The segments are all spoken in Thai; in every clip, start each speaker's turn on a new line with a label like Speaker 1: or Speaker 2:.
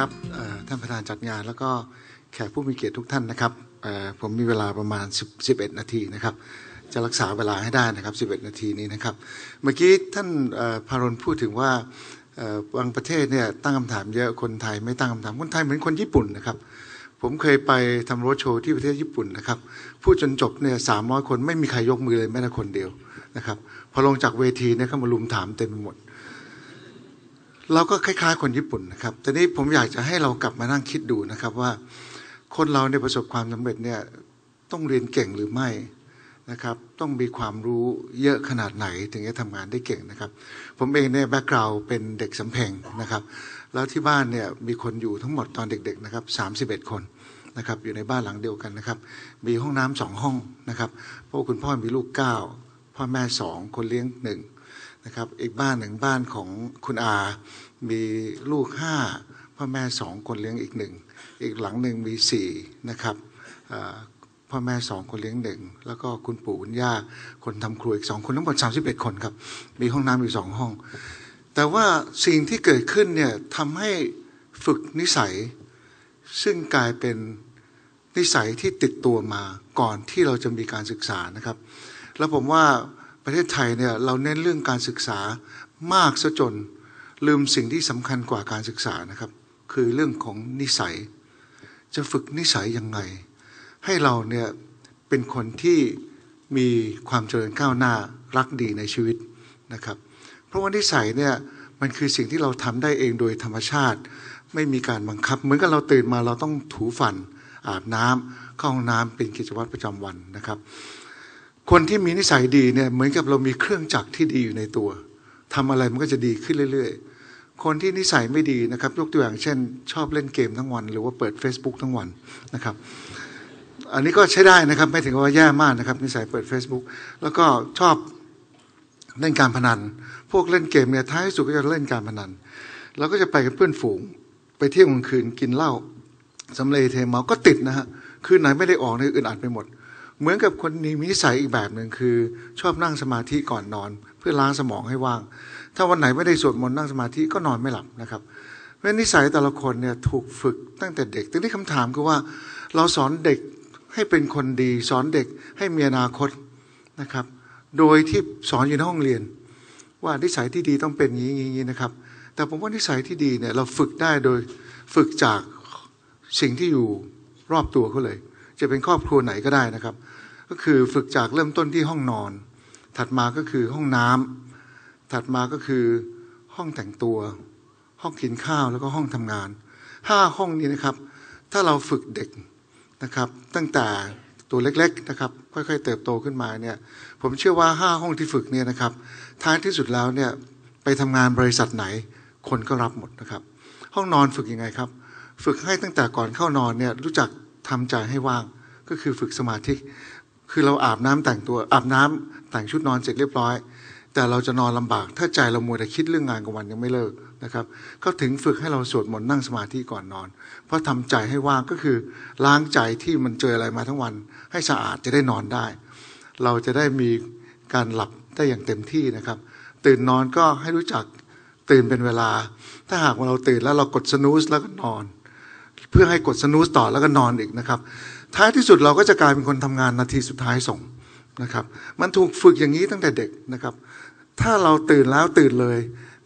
Speaker 1: ครับท่านประธานจัดงานแล้วก็แขกผู้มีเกียรติทุกท่านนะครับผมมีเวลาประมาณ1 1 นาทีนะครับจะรักษาเวลาให้ได้นะครับ11 นาทีนี้นะครับเมื่อกี้ท่านพารณพูดถึงว่าบางประเทศเนี่ยตั้งคำถามเยอะคนไทยไม่ตั้งคำถามคนไทยเหมือนคนญี่ปุ่นนะครับผมเคยไปทำโรดโชว์ที่ประเทศญี่ปุ่นนะครับพูดจนจบเนี่ยสามร้อยคนไม่มีใครยกมือเลยแม้แต่คนเดียวนะครับพอลงจากเวทีเนี่ยเขามาลุมถามเต็มไปหมดเราก็คล้าย ๆคนญี่ปุ่นนะครับแต่นี้ผมอยากจะให้เรากลับมานั่งคิดดูนะครับว่าคนเราในประสบความสำเร็จเนี่ยต้องเรียนเก่งหรือไม่นะครับต้องมีความรู้เยอะขนาดไหน ถึงจะทำงานได้เก่งนะครับ ผมเองเนี่ยแบ็กกราวเป็นเด็กสำเพ็งนะครับแล้วที่บ้านเนี่ยมีคนอยู่ทั้งหมดตอนเด็ก ๆนะครับ31คนนะครับอยู่ในบ้านหลังเดียวกันนะครับมีห้องน้ำสองห้องนะครับเพราะคุณพ่อมีลูก9พ่อแม่2คนเลี้ยง1นะครับอีกบ้านหนึ่งบ้านของคุณอามีลูกห้าพ่อแม่สองคนเลี้ยงอีกหนึ่งอีกหลังหนึ่งมีสี่นะครับพ่อแม่สองคนเลี้ยงหนึ่งแล้วก็คุณปู่คุณย่าคนทำครัวอีกสองคนทั้งหมด31คนครับมีห้องน้ำอยู่สองห้อง แต่ว่าสิ่งที่เกิดขึ้นเนี่ยทำให้ฝึกนิสัย ซึ่งกลายเป็นนิสัยที่ติดตัวมาก่อนที่เราจะมีการศึกษานะครับ แล้วผมว่าประเทศไทยเนี่ยเราเน้นเรื่องการศึกษามากซะจน ลืมสิ่งที่สำคัญกว่าการศึกษานะครับ คือเรื่องของนิสัย จะฝึกนิสัยยังไง ให้เราเนี่ยเป็นคนที่มีความเจริญก้าวหน้ารักดีในชีวิตนะครับ เพราะว่านิสัยเนี่ยมันคือสิ่งที่เราทำได้เองโดยธรรมชาติ ไม่มีการบังคับ เหมือนกับเราตื่นมาเราต้องถูฟันอาบน้ำเข้าห้องน้ำเป็นกิจวัตรประจำวันนะครับคนที่มีนิสัยดีเนี่ยเหมือนกับเรามีเครื่องจักรที่ดีอยู่ในตัว ทำอะไรมันก็จะดีขึ้นเรื่อยๆคนที่นิสัยไม่ดีนะครับยกตัวอย่าง เช่น ชอบเล่นเกมทั้งวัน หรือว่าเปิด Facebook ทั้งวันนะครับ อันนี้ก็ใช้ได้นะครับไม่ถึงว่าแย่มากนะครับ นิสัยเปิด Facebook แล้วก็ชอบเล่นการพนันพวกเล่นเกมเนี่ยท้ายสุดก็จะเล่นการพนันแล้วก็จะไปกับเพื่อนฝูงไปเที่ยวกลางคืนกินเหล้าสำเลเทเมาก็ติดนะฮะคืนไหนไม่ได้ออกเนี่ยอึดอัดไปหมดเหมือนกับคนมีนิสัยอีกแบบหนึ่งคือ ชอบนั่งสมาธิก่อนนอน เพื่อล้างสมองให้ว่างถ้าวันไหนไม่ได้สวดมนต์นั่งสมาธิก็นอนไม่หลับนะครับเพราะนิสัยแต่ละคนเนี่ยถูกฝึกตั้งแต่เด็กตรงนี้คำถามคือว่าเราสอนเด็กให้เป็นคนดี สอนเด็กให้มีอนาคตนะครับ โดยที่สอนอยู่ในห้องเรียน ว่านิสัยที่ดีต้องเป็นอย่างนี้นะครับ แต่ผมว่านิสัยที่ดีเนี่ย เราฝึกได้โดยฝึกจากสิ่งที่อยู่รอบตัวเขาเลย จะเป็นครอบครัวไหนก็ได้นะครับก็คือฝึกจากเริ่มต้นที่ห้องนอน ถัดมาก็คือห้องน้ำ ถัดมาก็คือห้องแต่งตัว ห้องกินข้าวแล้วก็ห้องทำงาน ห้าห้องนี้นะครับ ถ้าเราฝึกเด็กนะครับ ตั้งแต่ตัวเล็กๆนะครับ ค่อยๆเติบโตขึ้นมาเนี่ย ผมเชื่อว่าห้าห้องที่ฝึกเนี่ยนะครับ ท้ายที่สุดแล้วเนี่ยไปทำงานบริษัทไหน คนก็รับหมดนะครับ ห้องนอนฝึกยังไงครับ ฝึกให้ตั้งแต่ก่อนเข้านอนเนี่ยรู้จักทำใจให้ว่าง ก็คือฝึกสมาธิคือเราอาบน้ำแต่งตัวอาบน้ำแต่งชุดนอนเสร็จเรียบร้อย แต่เราจะนอนลำบากถ้าใจเรามัวแต่คิดเรื่องงานกับวันยังไม่เลิกนะครับ ก็ถึงฝึกให้เราสวดมนต์นั่งสมาธิก่อนนอน เพราะทำใจให้ว่างก็คือล้างใจที่มันเจออะไรมาทั้งวัน ให้สะอาดจะได้นอนได้ เราจะได้มีการหลับได้อย่างเต็มที่นะครับ ตื่นนอนก็ให้รู้จักตื่นเป็นเวลา ถ้าหากว่าเราตื่นแล้วเรากดสนุสแล้วก็นอน เพื่อให้กดสนุสต่อแล้วก็นอนอีกนะครับท้ายที่สุดเราก็จะกลายเป็นคนทำงานนาทีสุดท้ายส่งนะครับ มันถูกฝึกอย่างนี้ตั้งแต่เด็กนะครับ ถ้าเราตื่นแล้วตื่นเลย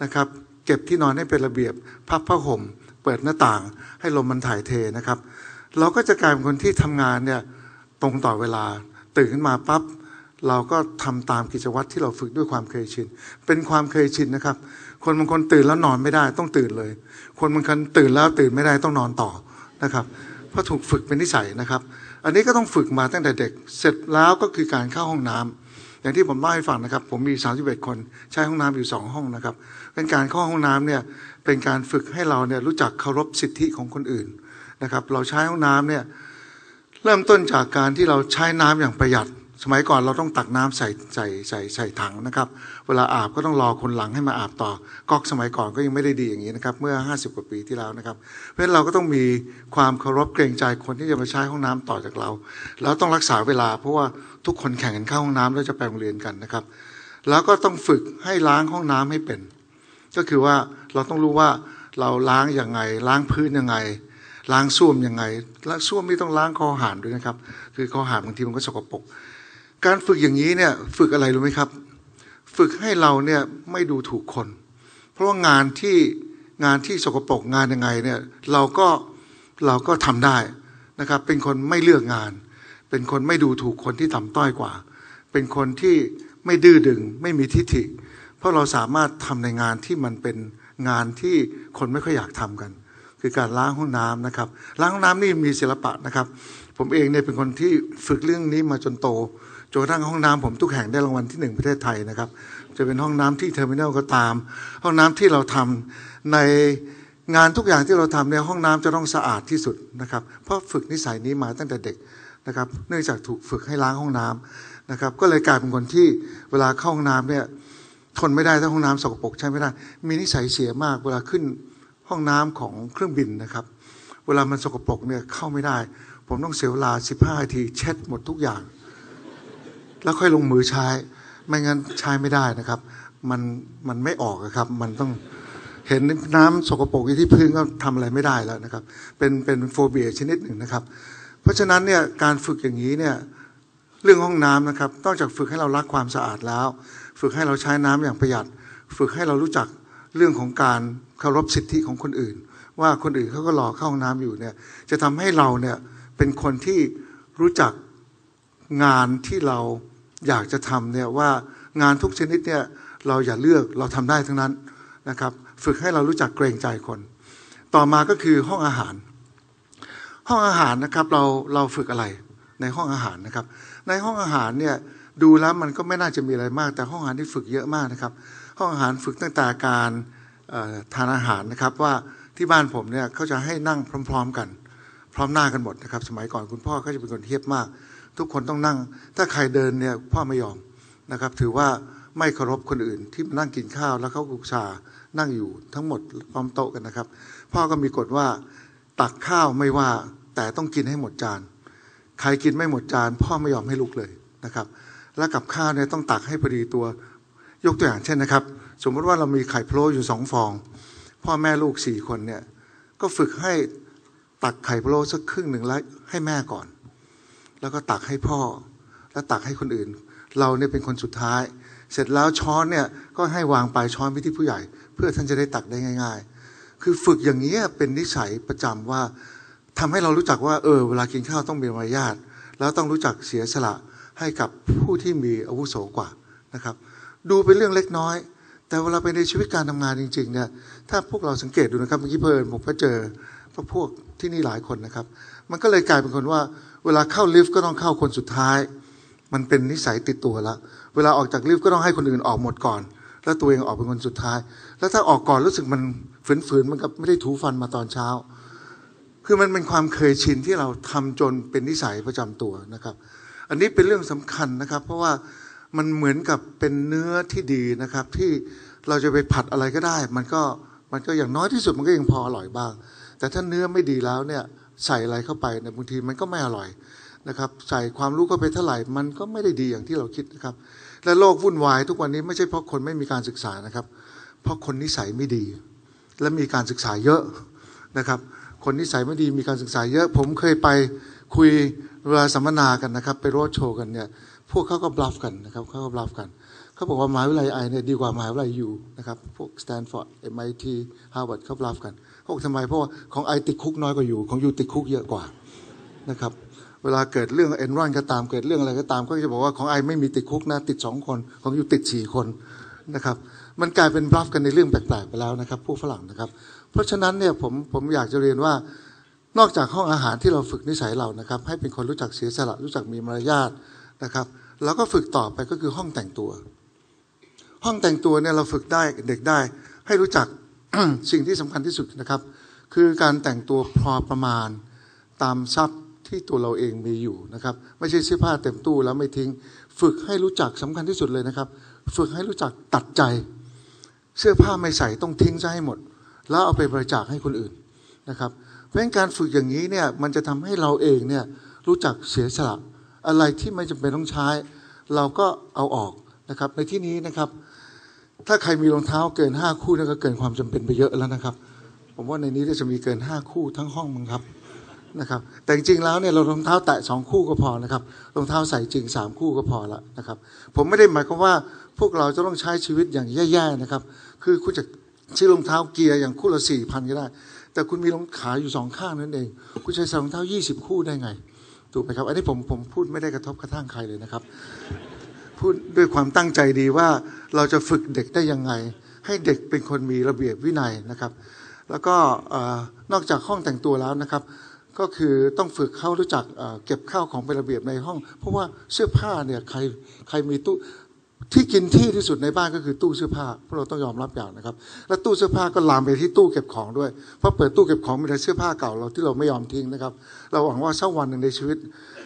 Speaker 1: นะครับ เก็บที่นอนให้เป็นระเบียบพับผ้าห่มเปิดหน้าต่าง ให้ลมมันถ่ายเทนะครับ เราก็จะกลายเป็นคนที่ทำงานเนี่ยตรงต่อเวลา ตื่นขึ้นมาปั๊บเราก็ทำตามกิจวัตรที่เราฝึกด้วยความเคยชิน เป็นความเคยชินนะครับ คนบางคนตื่นแล้วนอนไม่ได้ต้องตื่นเลย คนบางคนตื่นแล้วตื่นไม่ได้ต้องนอนต่อนะครับพราะถูกฝึกเป็นนิสัยนะครับ อันนี้ก็ต้องฝึกมาตั้งแต่เด็ก เสร็จแล้วก็คือการเข้าห้องน้ำ อย่างที่ผมเล่าให้ฟังนะครับ ผมมี31คนใช้ห้องน้ำอยู่2ห้องนะครับ เป็นการเข้าห้องน้ำเนี่ยเป็นการฝึกให้เราเนี่ยรู้จักเคารพสิทธิของคนอื่นนะครับ เราใช้ห้องน้ำเนี่ยเริ่มต้นจากการที่เราใช้น้ำอย่างประหยัดสมัยก่อนเราต้องตักน้ำใส่ใส่ใส่ใส่ถังนะครับ เวลาอาบก็ต้องรอคนหลังให้มาอาบต่อก๊อกสมัยก่อนก็ยังไม่ได้ดีอย่างนี้นะครับ เมื่อ 50กว่าปีที่แล้วนะครับ เพราะฉะนั้นเราก็ต้องมีความเคารพเกรงใจคนที่จะมาใช้ห้องน้ำต่อจากเรา แล้วต้องรักษาเวลาเพราะว่าทุกคนแข่งกันเข้าห้องน้ำ แล้วจะไปโรงเรียนกันนะครับ แล้วก็ต้องฝึกให้ล้างห้องน้ำให้เป็น ก็คือว่าเราต้องรู้ว่าเราล้างยังไง ล้างพื้นยังไง ล้างส้วมยังไงล้างส้วมไม่ต้องล้างคอหานด้วยนะครับ คือคอหานบางทีมันก็สกปรกการฝึกอย่างนี้เนี่ยฝึกอะไรรู้ไหมครับ ฝึกให้เราเนี่ยไม่ดูถูกคนเพราะว่างานที่งานที่สกปรกงานยังไงเนี่ยเราก็เราก็ทำได้นะครับเป็นคนไม่เลือกงาน เป็นคนไม่ดูถูกคนที่ทำต้อยกว่า เป็นคนที่ไม่ดื้อดึงไม่มีทิฐิ เพราะเราสามารถทำในงานที่มันเป็นงานที่คนไม่ค่อยอยากทำกัน คือการล้างห้องน้ำนะครับ ล้างห้องน้ำนี่มีศิลปะนะครับ ผมเองเนี่ยเป็นคนที่ฝึกเรื่องนี้มาจนโตจนกระทั่งห้องน้ำผมทุกแห่งได้รางวัลที่ 1 ประเทศไทยนะครับจะเป็นห้องน้ำที่เทอร์มินัลก็ตาม ห้องน้ำที่เราทำในงานทุกอย่างที่เราทำในห้องน้ำจะต้องสะอาดที่สุดนะครับเพราะฝึกนิสัยนี้มาตั้งแต่เด็กนะครับเนื่องจากถูกฝึกให้ล้างห้องน้ำนะครับก็เลยกลายเป็นคนที่เวลาเข้าห้องน้ำเนี่ยทนไม่ได้ถ้าห้องน้ำสกปรกใช้ไม่ได้มีนิสัยเสียมากเวลาขึ้นห้องน้ำของเครื่องบินนะครับเวลามันสกปรกเนี่ยเข้าไม่ได้ ผมต้องเสียเวลา 15นาทีเช็ดหมดทุกอย่างแล้วค่อยลงมือใช้ไม่งั้นใช้ไม่ได้นะครับ มันมันไม่ออกครับ มันต้องเห็นน้ำสกปรกที่พื้นก็ทำอะไรไม่ได้แล้วนะครับ เป็นเป็นโฟเบียชนิดหนึ่งนะครับ เพราะฉะนั้นเนี่ยการฝึกอย่างนี้เนี่ยเรื่องห้องน้ำนะครับต้องจากฝึกให้เรารักความสะอาดแล้ว ฝึกให้เราใช้น้ำอย่างประหยัด ฝึกให้เรารู้จักเรื่องของการเคารพสิทธิของคนอื่น ว่าคนอื่นเขาก็รอเข้าห้องน้ำอยู่เนี่ย จะทำให้เราเนี่ยเป็นคนที่รู้จักงานที่เราอยากจะทำเนี่ยว่างานทุกชนิดเนี่ยเราอย่าเลือกเราทำได้ทั้งนั้นนะครับฝึกให้เรารู้จักเกรงใจคน ต่อมา ก็คือห้องอาหาร ห้องอาหารนะครับเราเราฝึกอะไรในห้องอาหารนะครับในห้องอาหารเนี่ยดูแล้วมันก็ไม่น่าจะมีอะไรมาก แต่ห้องอาหารที่ฝึกเยอะมากนะครับ ห้องอาหารฝึกตั้งแต่การทานอาหารนะครับว่าที่บ้านผมเนี่ยเขาจะให้นั่งพร้อม ๆ กันพร้อมหน้ากันหมดนะครับสมัยก่อนคุณพ่อเขาจะเป็นคนเทียบมากทุกคนต้องนั่ง ถ้าใครเดินเนี่ยพ่อไม่ยอมนะครับ ถือว่าไม่เคารพคนอื่นที่นั่งกินข้าวแล้วเขากุกชานั่งอยู่ทั้งหมดพร้อมโต๊ะกันนะครับ พ่อก็มีกฎว่าตักข้าวไม่ว่าแต่ต้องกินให้หมดจาน ใครกินไม่หมดจานพ่อไม่ยอมให้ลุกเลยนะครับ และกับข้าวเนี่ยต้องตักให้พอดีตัว ยกตัวอย่างเช่นนะครับ สมมติว่าเรามีไข่พะโลอยู่สองฟอง พ่อแม่ลูกสี่คนเนี่ยก็ฝึกให้ตักไข่พะโลสักครึ่งหนึ่งแล้วให้แม่ก่อนแล้วก็ตักให้พ่อ แล้วตักให้คนอื่น เราเนี่ยเป็นคนสุดท้าย เสร็จแล้วช้อนเนี่ยก็ให้วางปลายช้อนไปที่ผู้ใหญ่ เพื่อท่านจะได้ตักได้ง่าย ๆ คือฝึกอย่างนี้เป็นนิสัยประจำว่า ทำให้เรารู้จักว่าเออเวลากินข้าวต้องมีมารยาท แล้วต้องรู้จักเสียสละให้กับผู้ที่มีอาวุโสกว่านะครับ ดูเป็นเรื่องเล็กน้อย แต่เวลาไปในชีวิตการทำงานจริงๆเนี่ย ถ้าพวกเราสังเกตดูนะครับเมื่อกี้เพิ่นผมก็เจอพวกที่นี่หลายคนนะครับ มันก็เลยกลายเป็นคนว่าเวลาเข้าลิฟต์ก็ต้องเข้าคนสุดท้าย มันเป็นนิสัยติดตัวละ เวลาออกจากลิฟต์ก็ต้องให้คนอื่นออกหมดก่อน แล้วตัวเองออกเป็นคนสุดท้าย แล้วถ้าออกก่อนรู้สึกมันฝืนๆมันกับไม่ได้ถูฟันมาตอนเช้า คือมันเป็นความเคยชินที่เราทำจนเป็นนิสัยประจำตัวนะครับ อันนี้เป็นเรื่องสำคัญนะครับ เพราะว่ามันเหมือนกับเป็นเนื้อที่ดีนะครับ ที่เราจะไปผัดอะไรก็ได้ มันก็มันก็อย่างน้อยที่สุดมันก็ยังพออร่อยบ้าง แต่ถ้าเนื้อไม่ดีแล้วเนี่ยใส่อะไรเข้าไปในบางทีมันก็ไม่อร่อยนะครับใส่ความรู้เข้าไปเท่าไหร่มันก็ไม่ได้ดีอย่างที่เราคิดนะครับและโลกวุ่นวายทุกวันนี้ไม่ใช่เพราะคนไม่มีการศึกษานะครับเพราะคนนิสัยไม่ดี และมีการศึกษาเยอะนะครับคนนิสัยไม่ดีมีการศึกษาเยอะ ผมเคยไปคุยเวลาสัมมนากันนะครับไปโรดโชว์กันเนี่ยพวกเขาก็บลัฟกันนะครับเขาก็บลัฟกันเขาบอกว่ามหาวิทยาลัยไอเนี่ยดีกว่ามหาวิทยาลัยยูนะครับพวกสแตนฟอร์ดเอ็มไอทีฮาร์วาร์ดเขาบลัฟกันเขาบอกทำไมเพราะว่าของไอติดคุกน้อยกว่าอยู่ของยูติดคุกเยอะกว่านะครับเวลาเกิดเรื่องเอ็นรอนก็ตามเกิดเรื่องอะไรก็ตามก็จะบอกว่าของไอไม่มีติดคุกนะติดสองคนของยูติดสี่คนนะครับมันกลายเป็นบลัฟกันในเรื่องแปลกๆไปแล้วนะครับผู้ฝรั่งนะครับ เพราะฉะนั้นเนี่ยผมผมอยากจะเรียนว่านอกจากห้องอาหารที่เราฝึกนิสัยเรานะครับให้เป็นคนรู้จักเสียสละรู้จักมีมารยาทนะครับเราก็ฝึกต่อไปก็คือห้องแต่งตัว ห้องแต่งตัวเนี่ยเราฝึกได้เด็กได้ให้รู้จักสิ่งที่สำคัญที่สุดนะครับ คือการแต่งตัวพอประมาณตามทรัพย์ที่ตัวเราเองมีอยู่นะครับ ไม่ใช่เสื้อผ้าเต็มตู้แล้วไม่ทิ้ง ฝึกให้รู้จักสำคัญที่สุดเลยนะครับ ฝึกให้รู้จักตัดใจ เสื้อผ้าไม่ใส่ต้องทิ้งซะให้หมด แล้วเอาไปบริจาคให้คนอื่นนะครับ เพราะงการฝึกอย่างนี้เนี่ยมันจะทำให้เราเองเนี่ยรู้จักเสียสละอะไรที่ไม่จำเป็นต้องใช้ เราก็เอาออกนะครับ ในที่นี้นะครับถ้าใครมีรองเท้าเกินห้าคู่นั่นก็เกินความจำเป็นไปเยอะแล้วนะครับ ผมว่าในนี้จะมีเกินห้าคู่ทั้งห้องมั้งครับนะครับ แต่จริงๆ แล้วเนี่ยเรารองเท้าแตะสองคู่ก็พอนะครับรองเท้าใส่จริงสามคู่ก็พอละนะครับผมไม่ได้หมายความว่าพวกเราจะต้องใช้ชีวิตอย่างแย่ๆนะครับคือคุณจะซื้อรองเท้าเกียร์อย่างคู่ละสี่พันก็ได้แต่คุณมีรองขาอยู่สองข้างนั่นเอง คุณใช้รองเท้ายี่สิบคู่ได้ไงถูกไหมครับ อันนี้ผมผมพูดไม่ได้กระทบกระทั่งใครเลยนะครับพูดด้วยความตั้งใจดีว่าเราจะฝึกเด็กได้ยังไง ให้เด็กเป็นคนมีระเบียบวินัยนะครับ แล้วก็นอกจากห้องแต่งตัวแล้วนะครับ ก็คือต้องฝึกเขารู้จักเก็บข้าวของเป็นระเบียบในห้องเพราะว่าเสื้อผ้าเนี่ยใครใครมีตู้ที่กินที่ที่สุดในบ้านก็คือตู้เสื้อผ้าพวกเราต้องยอมรับอย่างนะครับและตู้เสื้อผ้าก็ลามไปที่ตู้เก็บของด้วยเพราะเปิดตู้เก็บของมีแต่เสื้อผ้าเก่าเราที่เราไม่ยอมทิ้งนะครับ เราหวังว่าสักวันหนึ่งในชีวิต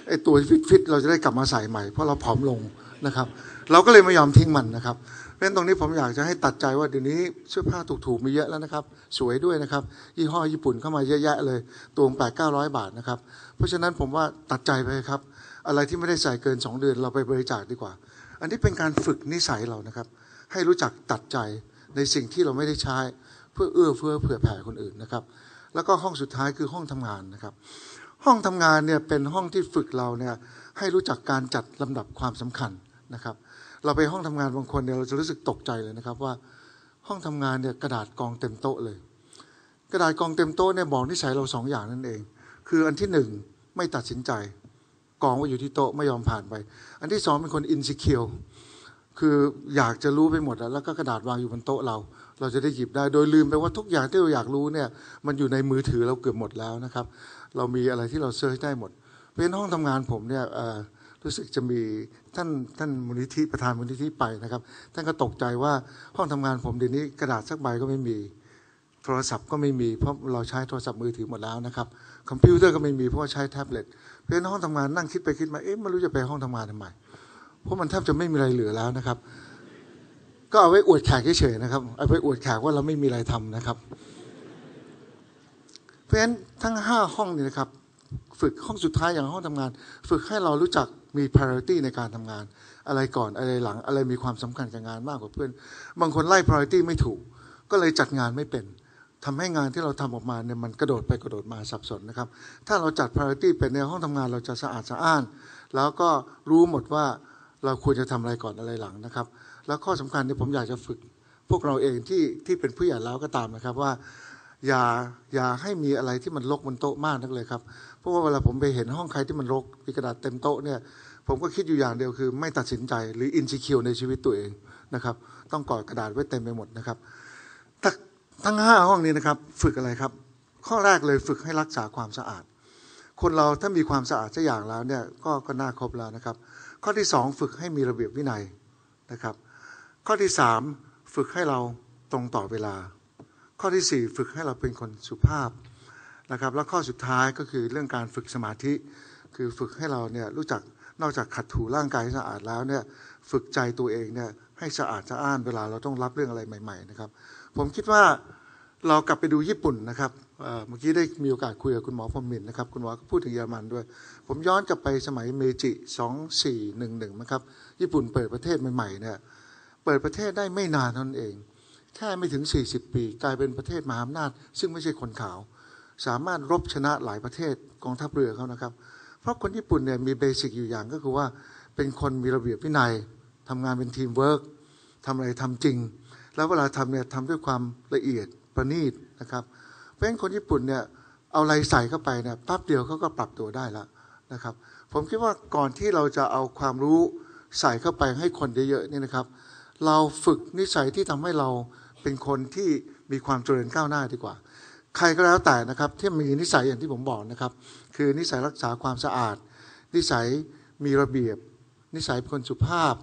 Speaker 1: ไอ้ตัวฟิตๆเราจะได้กลับมาใส่ใหม่เพราะเราผอมลงนะครับเราก็เลยไม่ยอมทิ้งมันนะครับเพราะ้ตรงนี้ผมอยากจะให้ตัดใจว่าเดี๋ยวนี้เสื้อผ้าถูกๆ มีเยอะแล้วนะครับสวยด้วยนะครับยี่ห้อญี่ปุ่นเข้ามาเยอะแยะเลยตัวงแปดเก้าร้อยบาทนะครับเพราะฉะนั้นผมว่าตัดใจไปครับอะไรที่ไม่ได้ใส่เกิน 2 เดือนเราไปบริจาคดีกว่า อันนี้เป็นการฝึกนิสัยเรานะครับให้รู้จักตัดใจในสิ่งที่เราไม่ได้ใช้ เพื่อเอื้อเฟื้อเผื่อแผ่คนอื่นนะครับแล้วก็ห้องสุดท้ายคือห้องทำงานนะครับห้องทำงานเนี่ยเป็นห้องที่ฝึกเราเนี่ยให้รู้จักการจัดลำดับความสำคัญนะครับเราไปห้องทำงานบางคนเนี่ยเราจะรู้สึกตกใจเลยนะครับว่าห้องทำงานเนี่ยกระดาษกองเต็มโต๊ะเลย กระดาษกองเต็มโต๊ะเนี่ยบอกนิสัยเราสองอย่างนั่นเอง คืออันที่หนึ่งไม่ตัดสินใจ กองไว้อยู่ที่โต๊ะไม่ยอมผ่านไป อันที่สองเป็นคนอินสิเคียวคืออยากจะรู้ไปหมดแล้วแล้วก็กระดาษวางอยู่บนโต๊ะเรา เราจะได้หยิบได้โดยลืมไปว่าทุกอย่างที่เราอยากรู้เนี่ยมันอยู่ในมือถือเราเกือบหมดแล้วนะครับ เรามีอะไรที่เราเซิร์ชได้หมดเพราะฉะนั้นห้องทำงานผมเนี่ยรู้สึกจะมีท่านท่านมูลนิธิประธานมูลนิธิไปนะครับท่านก็ตกใจว่าห้องทำงานผมเดี๋ยวนี้ กระดาษสักใบก็ไม่มี โทรศัพท์ก็ไม่มีเพราะเราใช้โทรศัพท์มือถือหมดแล้วนะครับ คอมพิวเตอร์ก็ไม่มีเพราะาใช้แท็บเล็ตเพ่อนห้องทำงาน นั่งคิดไปคิดมาเอ๊ะไม่รู้จะไปห้องทำงานทำไมเพราะมันแทบจะไม่มีอะไรเหลือแล้วนะครับ ก็เอาไว้อวดแขกเฉยๆนะครับเอาไว้อวดแขกว่าเราไม่มีอะไรทำนะครับ เพราะฉะนั้นทั้ง 5 ห้องนี่นะครับฝึกห้องสุดท้ายอย่างห้องทำงาน ฝึกให้เรารู้จักมี priority ในการทำงาน อะไรก่อนอะไรหลัง อะไรมีความสำคัญกับงานมากกว่าเพื่อน บางคนไล่ priority ไม่ถูก ก็เลยจัดงานไม่เป็น ทำให้งานที่เราทำออกมาเนี่ยมันกระโดดไปกระโดดมาสับสนนะครับ ถ้าเราจัด priority เป็นในห้องทำงานเราจะสะอาดสะอ้าน แล้วก็รู้หมดว่าเราควรจะทำอะไรก่อนอะไรหลังนะครับ แล้วข้อสำคัญที่ผมอยากจะฝึก พวกเราเองที่ที่เป็นผู้ใหญ่แล้วก็ตามนะครับว่าอย่าอย่าให้มีอะไรที่มันรกบนโต๊ะมากนักเลยครับ เพราะว่าเวลาผมไปเห็นห้องใครที่มันรกมีกระดาษเต็มโต๊ะเนี่ยผมก็คิดอยู่อย่างเดียวคือ ไม่ตัดสินใจ หรืออินซิคิวในชีวิตตัวเองนะครับ ต้องกอดกระดาษไว้เต็มไปหมดนะครับทั้งห้าห้องนี้นะครับ ฝึกอะไรครับ ข้อแรกเลยฝึกให้รักษาความสะอาด คนเราถ้ามีความสะอาดสักอย่างแล้วเนี่ยก็ก็น่าครบแล้วนะครับ ข้อที่สองฝึกให้มีระเบียบวินัยนะครับ ข้อที่สามฝึกให้เราตรงต่อเวลาข้อที่4ฝึกให้เราเป็นคนสุภาพนะครับแล้วข้อสุดท้ายก็คือเรื่องการฝึกสมาธิ คือฝึกให้เราเนี่ยรู้จักนอกจากขัดถูร่างกายให้สะอาดแล้วเนี่ยฝึกใจตัวเองเนี่ยให้สะอาดสะอ้านเวลาเราต้องรับเรื่องอะไรใหม่ๆนะครับผมคิดว่าเรากลับไปดูญี่ปุ่นนะครับเมื่อกี้ได้มีโอกาสคุยกับคุณหมอพรมินนะครับคุณหมอพูดถึงเยอรมันด้วย ผมย้อนกลับไปสมัยเมจิ2411นะครับญี่ปุ่นเปิดประเทศใหม่ ๆเนี่ยเปิดประเทศได้ไม่นานนั่นเองแค่ไม่ถึง 40 ปี กลายเป็นประเทศมหาอำนาจ ซึ่งไม่ใช่คนขาว สามารถรบชนะหลายประเทศกองทัพเรือเขานะครับ เพราะคนญี่ปุ่นเนี่ยมีเบสิก อยู่อย่างก็คือว่าเป็นคนมีระเบียบวินัยทำงานเป็นทีมเวิร์กทำอะไรทำจริง แล้วเวลาทำเนี่ยทำด้วยความละเอียดประณีตนะครับเพราะฉะนั้นคนญี่ปุ่นเนี่ย เอาอะไรใส่เข้าไปเนี่ยปั๊บเดียวเขาก็ปรับตัวได้ละนะครับผมคิดว่าก่อนที่เราจะเอาความรู้ใส่เข้าไปให้คนเยอะๆนี่นะครับ เราฝึกนิสัยที่ทำให้เราเป็นคนที่มีความเจริญก้าวหน้าดีกว่า ใครก็แล้วแต่นะครับ ที่มีนิสัยอย่างที่ผมบอกนะครับคือนิสัยรักษาความสะอาด นิสัยมีระเบียบ นิสัยเป็นคนสุภาพ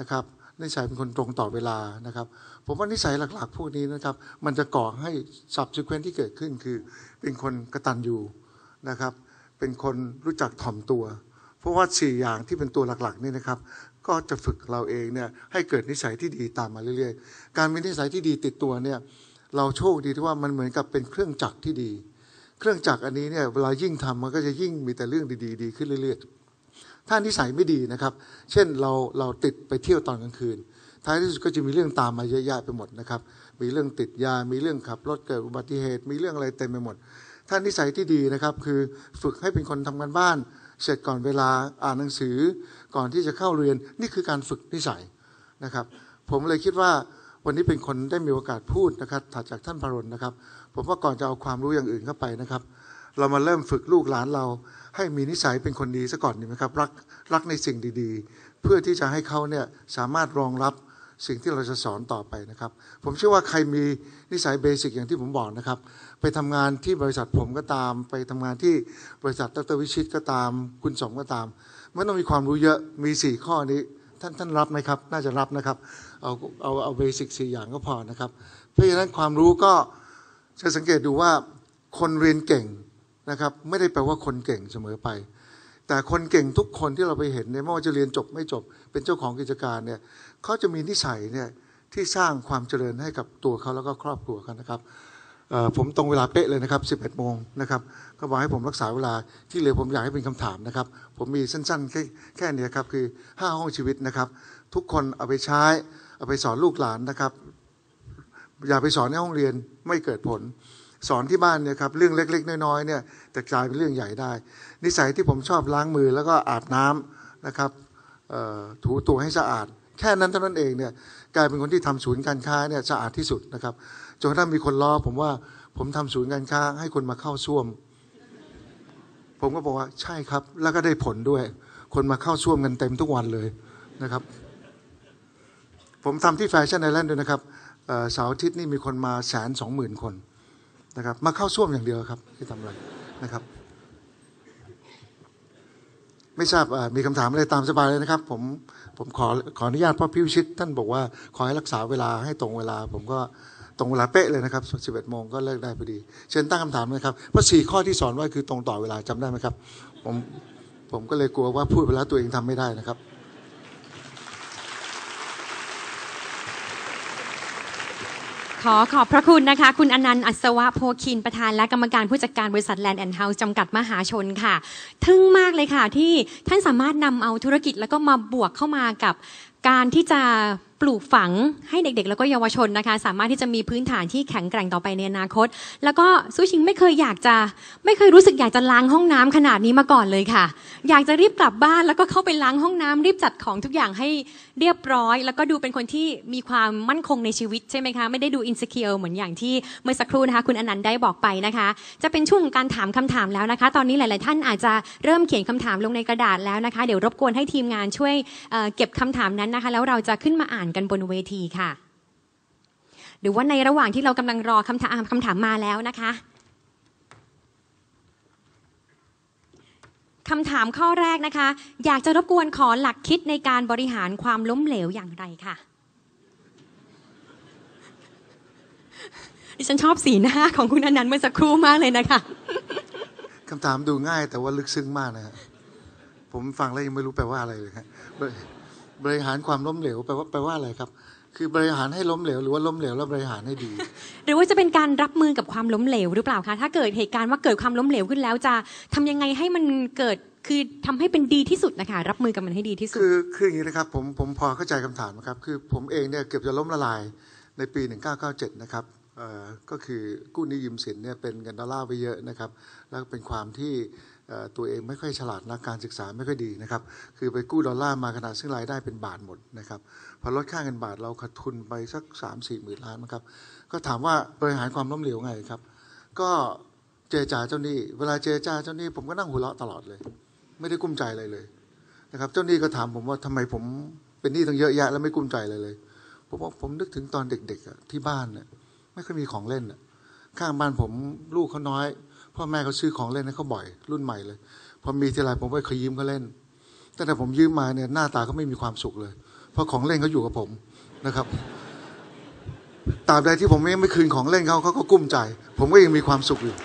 Speaker 1: นะครับนิสัยเป็นคนตรงต่อเวลานะครับผมว่านิสัยหลักๆพวกนี้นะครับมันจะก่อให้สับส e q เวนที่เกิดขึ้น คือเป็นคนกระตันอยู่นะครับเป็นคนรู้จักถ่อมตัวราะว่า4อย่างที่เป็นตัวหลักๆนี่นะครับ ก็จะฝึกเราเองเนี่ยให้เกิดนิสัยที่ดีตามมาเรื่อย ๆ การมีนิสัยที่ดีติดตัวเนี่ยเราโชคดีที่ว่ามันเหมือนกับเป็นเครื่องจักรที่ดี เครื่องจักรอันนี้เนี่ยเวลายิ่งทำมันก็จะยิ่งมีแต่เรื่องดีๆดีขึ้นเรื่อยๆถ้านิสัยไม่ดีนะครับเช่นเราเราติดไปเที่ยวตอนกลางคืนท้ายที่สุดก็จะมีเรื่องตามมาเยอะแยะไปหมดนะครับ มีเรื่องติดยา มีเรื่องขับรถเกิดอุบัติเหตุ มีเรื่องอะไรเต็มไปหมดถ้านิสัยที่ดีนะครับคือฝึกให้เป็นคนทำงานบ้านเสร็จก่อนเวลาอ่านหนังสือ ก่อนที่จะเข้าเรียนนี่คือการฝึกนิสัยนะครับ ผมเลยคิดว่าวันนี้เป็นคนได้มีโอกาสพูดนะครับถัดจากท่านพรณนะครับ ผมว่าก่อนจะเอาความรู้อย่างอื่นเข้าไปนะครับเรามาเริ่มฝึกลูกหลานเรา ให้มีนิสัยเป็นคนดีซะก่อนดีไหมครับรักรักในสิ่งดีๆ เพื่อที่จะให้เขาเนี่ยสามารถรองรับสิ่งที่เราจะสอนต่อไปนะครับ ผมเชื่อว่าใครมีนิสัยเบสิก อย่างที่ผมบอกนะครับ ไปทำงานที่บริษัทผมก็ตาม ไปทำงานที่บริษัทดรวิชิตก็ตามคุณสม ก็ตามไม่ต้องมีความรู้เยอะมี4ข้อนี้ท่านท่านรับไหมครับ น่าจะรับนะครับ เอาเอาเอาเบสิกสี่อย่างก็พอนะครับ เพราะฉะนั้นความรู้ก็ จะสังเกตดูว่าคนเรียนเก่ง นะครับ ไม่ได้แปลว่าคนเก่งเสมอไปแต่คนเก่งทุกคนที่เราไปเห็นเนี่ยไม่ว่าจะเรียนจบไม่จบ เป็นเจ้าของกิจการเนี่ยเขาจะมีนิสัยเนี่ยที่สร้างความเจริญให้กับตัวเขาแล้วก็ครอบครัวเขานะครับผมตรงเวลาเป๊ะเลยนะครับ11โมงนะครับก็บอกให้ผมรักษาเวลาที่เหลือผมอยากให้เป็นคำถามนะครับ ผมมีสั้น ๆแค่แค่นี้ครับคือ5ห้องชีวิตนะครับ ทุกคนเอาไปใช้เอาไปสอนลูกหลานนะครับ อย่าไปสอนในห้องเรียนไม่เกิดผลสอนที่บ้านเนี่ยครับเรื่องเล็กๆ น้อยๆเนี่ยแต่กลายเป็นเรื่องใหญ่ได้ นิสัยที่ผมชอบล้างมือแล้วก็อาบน้ำนะครับถูตัวให้สะอาดแค่นั้นเท่านั้นเองเนี่ยกลายเป็นคนที่ทำศูนย์การค้าเนี่ยสะอาดที่สุดนะครับจนถ้ามีคนล้อผมว่าผมทำศูนย์การค้า ให้คนมาเข้าซ่วม ผมก็บอกว่าใช่ครับ แล้วก็ได้ผลด้วย คนมาเข้าซ่วมกันเต็มทุกวันเลยนะครับ ผมทำที่แฟชั่นไอแลนด์ด้วยนะครับเสาร์อาทิตย์นี่มีคนมาแสนสองหมื่นคนนะครับมาเข้าส้วมอย่างเดียวครับที่ทำอะไรนะครับ ไม่ทราบมีคำถามอะไรตามสบายเลยนะครับ ผมผมขอขออนุญาตพ่อพิวชิตท่านบอกว่าขอให้รักษาเวลาให้ตรงเวลา ผมก็ตรงเวลาเป๊ะเลยนะครับสิบเอ็ดโมงก็เลิกได้พอดี เชิญตั้งคำถามเลยครับเพราะสี่ข้อที่สอนไว้คือตรงต่อเวลาจำได้ไหมครับ ผมผมก็เลยกลัวว่าพูดไปแล้วตัวเองทำไม่ได้นะครับ
Speaker 2: ขอขอบพระคุณนะคะคุณอนันต์อัศวะโพคินประธานและกรรมการผู้จัดการบริษัทแลนด์แอนด์เฮาส์จำกัดมหาชนค่ะ ทึ่งมากเลยค่ะที่ท่านสามารถนำเอาธุรกิจ แล้วก็มาบวกเข้ามากับการที่จะปลูกฝังให้เด็กๆ แล้วก็เยาวชนนะคะ สามารถที่จะมีพื้นฐานที่แข็งแกร่งต่อไปในอนาคต แล้วก็ซูชิง ไม่เคยอยากจะไม่เคยรู้สึกอยากจะล้างห้องน้ำขนาดนี้มาก่อนเลยค่ะ อยากจะรีบกลับบ้านแล้วก็เข้าไปล้างห้องน้ำรีบจัดของทุกอย่างให้เรียบร้อย แล้วก็ดูเป็นคนที่มีความมั่นคงในชีวิตใช่ไหมคะไม่ได้ดูอินสเคียวเหมือนอย่างที่เมื่อสักครู่นะคะ คุณอนันต์ได้บอกไปนะคะ จะเป็นช่วงการถามคำถามแล้วนะคะ ตอนนี้หลาย ๆ ท่านอาจจะเริ่มเขียนคำถามลงในกระดาษแล้วนะคะเดี๋ยวรบกวนให้ทีมงานช่วยเก็บคำถามนั้นนะคะ แล้วเราจะขึ้นมาอ่านานกันบนเวทีค่ะหรือว่าในระหว่างที่เรากำลังรอคำถามคำถามมาแล้วนะคะคำถามข้อแรกนะคะ อยากจะรบกวนขอหลักคิดในการบริหารความล้มเหลวอย่างไรคะ่ะดิฉันชอบสีหน้าของคุณอนันต์เมื่อสักครู่มากเลยนะคะ
Speaker 1: คำถามดูง่าย แต่ว่าลึกซึ้งมากนะฮะผมฟังแล้วยังไม่รู้แปลว่าอะไรเลยครับบริหารความล้มเหลวแปลว่าแปลว่าอะไรครับ คือบริหารให้ล้มเหลว หรือว่าล้มเหลวแล้วบริหารให้ดี
Speaker 2: หรือว่าจะเป็นการรับมือกับความล้มเหลวหรือเปล่าคะถ้าเกิดเหตุการณ์ว่าเกิดความล้มเหลวขึ้นแล้วจะทำยังไงให้มันเกิดคือทำให้เป็นดีที่สุดนะคะ รับมือกับมันให้ดีที่สุด
Speaker 1: คือคืออย่างนี้นะครับ ผมผมพอเข้าใจคำถามนะครับคือผมเองเนี่ยเกือบจะล้มละลายในปี 1997นะครับก็คือกู้นี้ยืมสินเนี่ยเป็นเงินดอลลาร์ไปเยอะนะครับ แล้วเป็นความที่ตัวเองไม่ค่อยฉลาดนักการศึกษาไม่ค่อยดีนะครับ คือไปกู้ดอลลาร์มาขนาดซึ่งรายได้เป็นบาทหมดนะครับพอลดค่าเงินบาทเราขาดทุนไปสัก3 4มสี่หมื่นล้านนะครับก็ถามว่าบริหารความล้มเหลวไงครับ ก็เจรจาเจ้าหนี้ เวลาเจรจาเจ้าหนี้ผมก็นั่งหัวเราะตลอดเลย ไม่ได้กุ้มใจอะไรเลยนะครับ เจ้าหนี้ก็ถามผมว่าทำไมผมเป็นหนี้ตั้งเยอะแยะแล้วไม่กุ้มใจเลยเลยผมบอกผมนึกถึงตอนเด็กๆที่บ้านเนี่ยไม่เคยมีของเล่นข้างบ้านผมลูกเขาน้อยพ่อแม่เขาซื้อของเล่นให้เขาบ่อยรุ่นใหม่เลยพอมีทีไรผมก็เคยยืมเขาเล่นแตถ้าแต่ผมยืมมาเนี่ยหน้าตาเขาไม่มีความสุขเลย เพราะของเล่นเขาอยู่กับผมนะครับตราบใดที่ผมไม่ไม่คืนของเล่นเขาเขาก็กุ้มใจ ผมก็ยังมีความสุขอยู่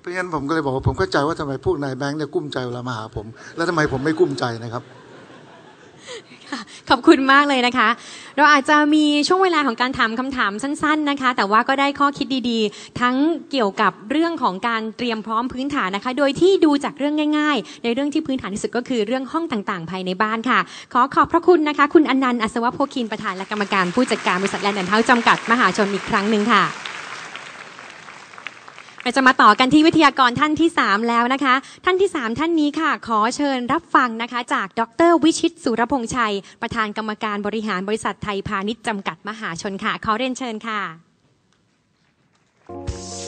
Speaker 1: เพราะงั้นผมก็เลยบอกว่าผมเข้าใจว่าทำไมพวกนายแบงค์เนี่ยกุ้มใจเวลามาหาผม แล้วทำไมผมไม่กุ้มใจนะครับ
Speaker 2: ขอบคุณมากเลยนะคะ เราอาจจะมีช่วงเวลาของการถามคำถามสั้นๆนะคะ แต่ว่าก็ได้ข้อคิดดีๆ ทั้งเกี่ยวกับเรื่องของการเตรียมพร้อมพื้นฐานนะคะ โดยที่ดูจากเรื่องง่าย ๆ ในเรื่องที่พื้นฐานที่สุดก็คือเรื่องห้องต่างๆ ภายในบ้านค่ะ ขอขอบพระคุณนะคะ คุณอนันต์อัศวโพคินประธานและกรรมการผู้จัดการบริษัทแลนด์แอนด์เฮาส์จำกัดมหาชนอีกครั้งหนึ่งค่ะราจะมาต่อกันที่วิทยากรท่านที่ 3 แล้วนะคะ ท่านที่ 3 ท่านนี้ค่ะ ขอเชิญรับฟังนะคะ จากดรวิชิตสุรพงษ์ชัยประธานกรรมการบริหารบริษัทไทยพาณิชย์จำกัดมหาชนค่ะ ขอเรียนเชิญค่ะ